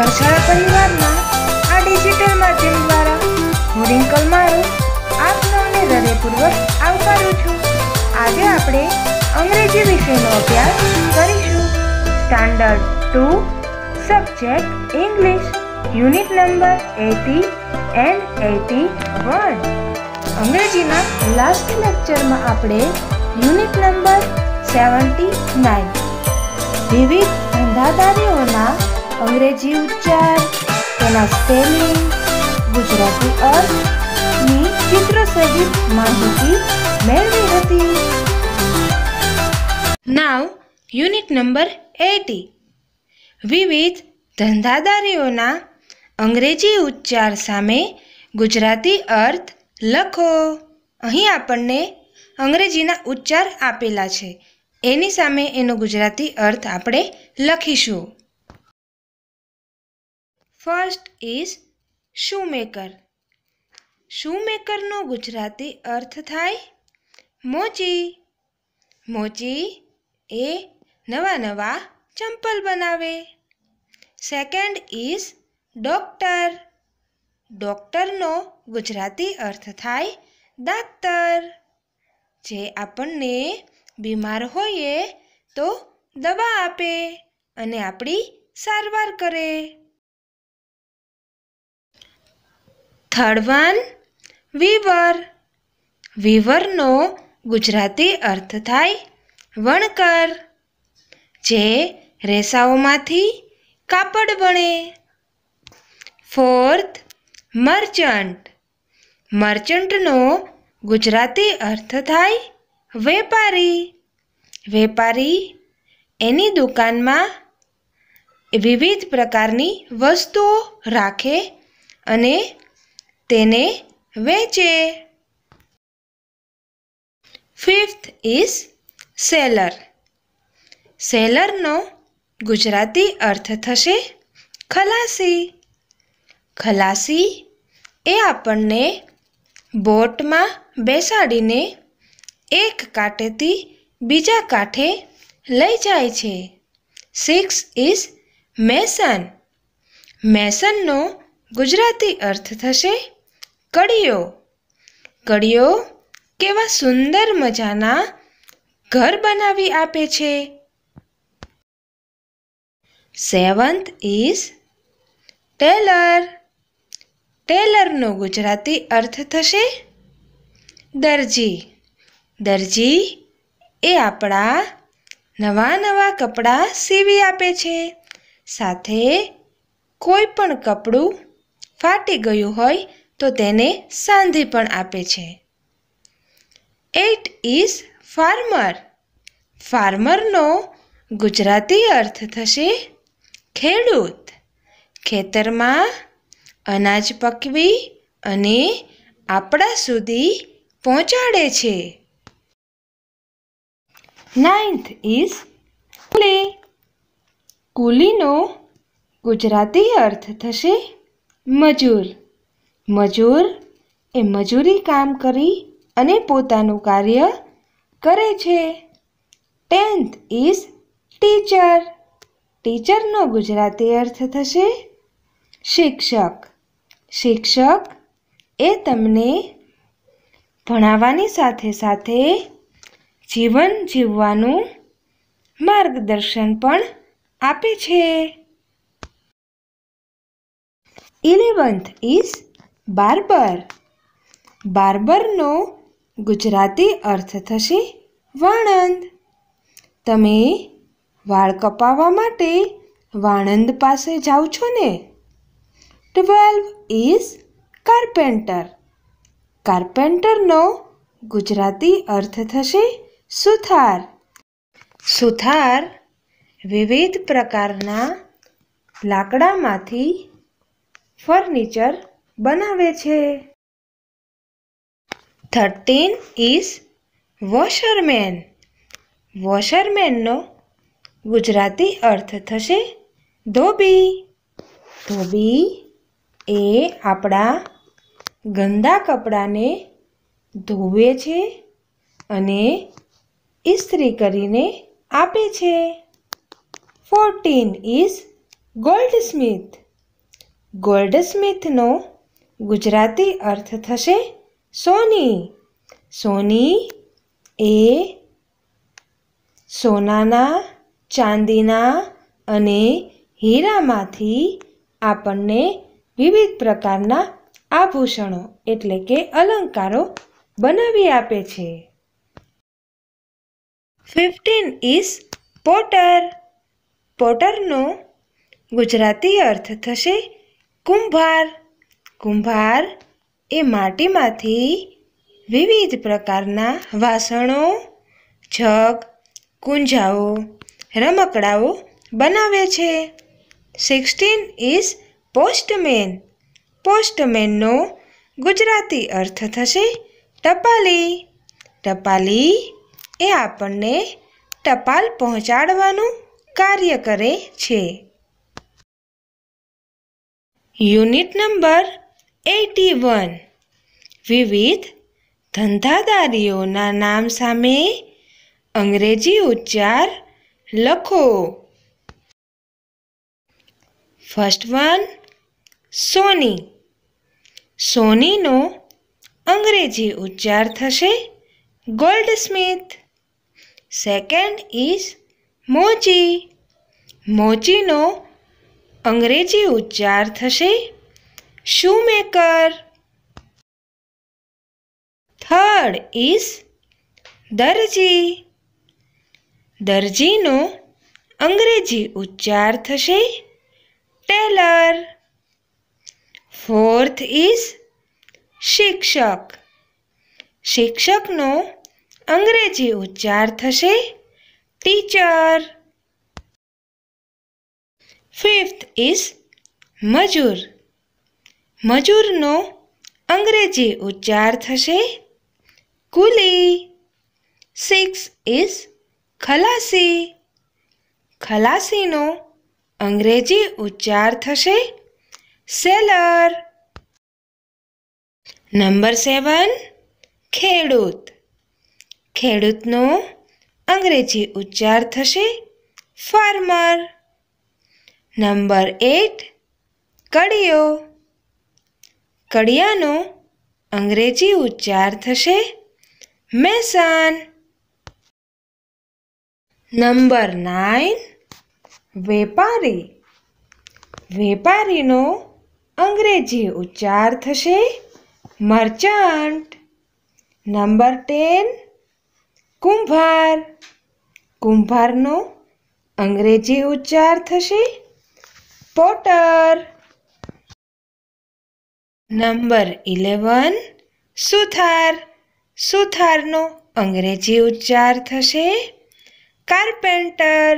ઘરશાળા પરિવારના આ ડિજિટલ માધ્યમ દ્વારા હું રિંકલ મારું આપ સૌને હૃદયપૂર્વક આવકારું છું આજે આપણે અંગ્રેજી વિષયનો અભ્યાસ કરીશું standard two subject English unit number eighty and eighty one અંગ્રેજીના લાસ્ટ લેક્ચરમાં આપણે યુનિટ નંબર સેવન્ટી નાઇન વિવિધ ધંધાદારીઓના અંગ્રેજી ઉચ્ચાર તેના સ્પેલિંગ ગુજરાતી અર્થની ચિત્ર સહિત માહિતી મેળવી હતી નાવ યુનિટ નંબર એટી વિવિધ ધંધાદારીઓના અંગ્રેજી ઉચ્ચાર સામે ગુજરાતી અર્થ લખો અહીં આપણને અંગ્રેજીના ઉચ્ચાર આપેલા છે એની સામે એનો ગુજરાતી અર્થ આપણે લખીશું ફર્સ્ટ ઇઝ શૂમેકર શૂમેકરનો ગુજરાતી અર્થ થાય મોચી મોચી એ નવા નવા ચંપલ બનાવે સેકન્ડ ઇઝ ડોક્ટર ડોક્ટરનો ગુજરાતી અર્થ થાય દાતર જે આપણને બીમાર હોઈએ તો દવા આપે અને આપણી સારવાર કરે થર્ડ વન વીવર વીવરનો ગુજરાતી અર્થ થાય વણકર જે રેસાઓમાંથી કાપડ વણે ફોર્થ મર્ચન્ટ મર્ચન્ટનો ગુજરાતી અર્થ થાય વેપારી વેપારી એની દુકાનમાં વિવિધ પ્રકારની વસ્તુઓ રાખે અને તેને વેચે ફિફ્થ ઇઝ સેલર સેલરનો ગુજરાતી અર્થ થશે ખલાસી ખલાસી એ આપણને બોટમાં બેસાડીને એક કાંઠેથી બીજા કાંઠે લઈ જાય છે સિક્સ ઇઝ મેસન મેસનનો ગુજરાતી અર્થ થશે કડીઓ કડીઓ કેવા સુંદર મજાના ઘર બનાવી આપે છે સેવન્થ ઇઝ ટેલર ટેલરનો ગુજરાતી અર્થ થશે દરજી દરજી એ આપણા નવા નવા કપડાં સીવી આપે છે સાથે કોઈ પણ કપડું ફાટી ગયું હોય તો તેને સાંધી પણ આપે છે એટ ઇઝ ફાર્મર ફાર્મરનો ગુજરાતી અર્થ થશે ખેડૂત ખેતરમાં અનાજ પકવી અને આપણા સુધી પહોંચાડે છે નાઇન્થ ઇઝ કુલી કુલીનો ગુજરાતી અર્થ થશે મજૂર મજૂર એ મજૂરી કામ કરી અને પોતાનું કાર્ય કરે છે ટેન્થ ઇઝ ટીચર ટીચરનો ગુજરાતી અર્થ થશે શિક્ષક શિક્ષક એ તમને ભણાવવાની સાથે સાથે જીવન જીવવાનું માર્ગદર્શન પણ આપે છે ઇલેવન્થ ઇઝ બાર્બર બાર્બરનો ગુજરાતી અર્થ થશે વાણંદ તમે વાળ કપાવવા માટે વાણંદ પાસે જાઓ છો ને ટ્વેલ્વ ઇઝ કાર્પેન્ટર કાર્પેન્ટરનો ગુજરાતી અર્થ થશે સુથાર સુથાર વિવિધ પ્રકારના લાકડામાંથી ફર્નિચર બનાવે છે થર્ટીન ઇઝ વોશરમેન વોશરમેનનો ગુજરાતી અર્થ થશે ધોબી ધોબી એ આપણા ગંદા કપડાને ધોવે છે અને ઇસ્ત્રી કરીને આપે છે ફોર્ટીન ઇઝ ગોલ્ડ સ્મિથ ગોલ્ડ સ્મિથનો ગુજરાતી અર્થ થશે સોની સોની એ સોનાના ચાંદીના અને હીરામાંથી આપણને વિવિધ પ્રકારના આભૂષણો એટલે કે અલંકારો બનાવી આપે છે ફિફ્ટીન ઇઝ પોટર પોટરનો ગુજરાતી અર્થ થશે કુંભાર કુંભાર એ માટીમાંથી વિવિધ પ્રકારના વાસણો જગ કુંજાઓ રમકડાઓ બનાવે છે સિક્સટીન ઇઝ પોસ્ટમેન પોસ્ટમેનનો ગુજરાતી અર્થ થશે ટપાલી ટપાલી એ આપણને ટપાલ પહોંચાડવાનું કાર્ય કરે છે યુનિટ નંબર એટી વન વિવિધ ધંધાદારીઓના નામ સામે અંગ્રેજી ઉચ્ચાર લખો ફર્સ્ટ વન સોની સોનીનો અંગ્રેજી ઉચ્ચાર થશે ગોલ્ડ સ્મિથ સેકન્ડ ઇઝ મોચી મોચીનો અંગ્રેજી ઉચ્ચાર થશે shoemaker. થર્ડ is દરજી દરજીનો અંગ્રેજી ઉચ્ચાર થશે ટેલર ફોર્થ ઇઝ શિક્ષક શિક્ષકનો અંગ્રેજી ઉચ્ચાર થશે ટીચર ફિફ્થ ઇઝ મજૂર મજૂરનો અંગ્રેજી ઉચ્ચાર થશે કુલી સિક્સ ઇઝ ખલાસી ખલાસીનો અંગ્રેજી ઉચ્ચાર થશે સેલર નંબર સેવન ખેડૂત ખેડૂતનો અંગ્રેજી ઉચ્ચાર થશે ફાર્મર નંબર એટ કડિયો કડિયાનો અંગ્રેજી ઉચ્ચાર થશે મેસન નંબર નાઇન વેપારી વેપારીનો અંગ્રેજી ઉચ્ચાર થશે મર્ચન્ટ નંબર ટેન કુંભાર કુંભારનો અંગ્રેજી ઉચ્ચાર થશે પોટર નંબર ઇલેવન સુથાર સુથારનો અંગ્રેજી ઉચ્ચાર થશે કાર્પેન્ટર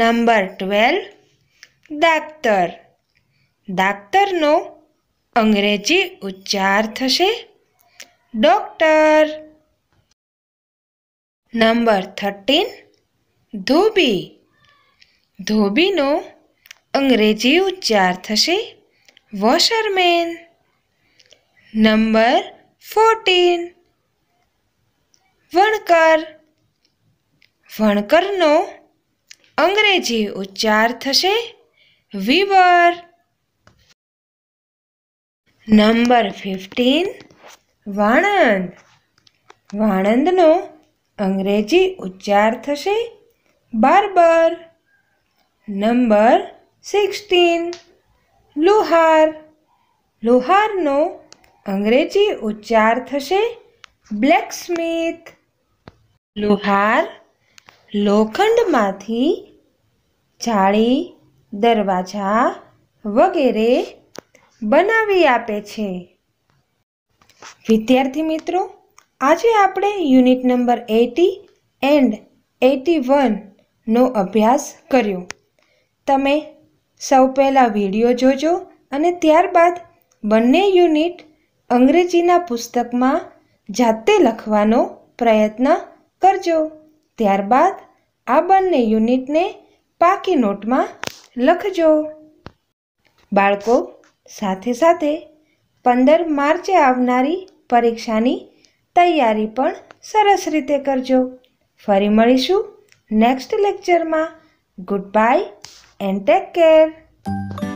નંબર ટ્વેલ્વ દાક્તર દાક્તરનો અંગ્રેજી ઉચ્ચાર થશે ડોક્ટર નંબર થર્ટીન ધોબી ધોબીનો અંગ્રેજી ઉચ્ચાર થશે વોશરમેન નંબર ફોર્ટીન વણકર વણકરનો અંગ્રેજી ઉચ્ચાર થશે વિવર નંબર ફિફ્ટીન વાણંદ વાણંદનો અંગ્રેજી ઉચ્ચાર થશે બાર્બર નંબર સિક્સટીન લુહાર લુહારનો અંગ્રેજી ઉચ્ચાર થશે બ્લેક સ્મિથ લુહાર લોખંડમાંથી જાળી દરવાજા વગેરે બનાવી આપે છે વિદ્યાર્થી મિત્રો આજે આપણે unit number eighty and eighty વનનો અભ્યાસ કર્યો તમે સૌ પહેલાં વિડીયો જોજો અને ત્યારબાદ બંને યુનિટ અંગ્રેજીના પુસ્તકમાં જાતે લખવાનો પ્રયત્ન કરજો ત્યારબાદ આ બંને યુનિટને પાકી નોટમાં લખજો બાળકો સાથે સાથે પંદર માર્ચે આવનારી પરીક્ષાની તૈયારી પણ સરસ રીતે કરજો ફરી મળીશું નેક્સ્ટ લેક્ચરમાં goodbye and take care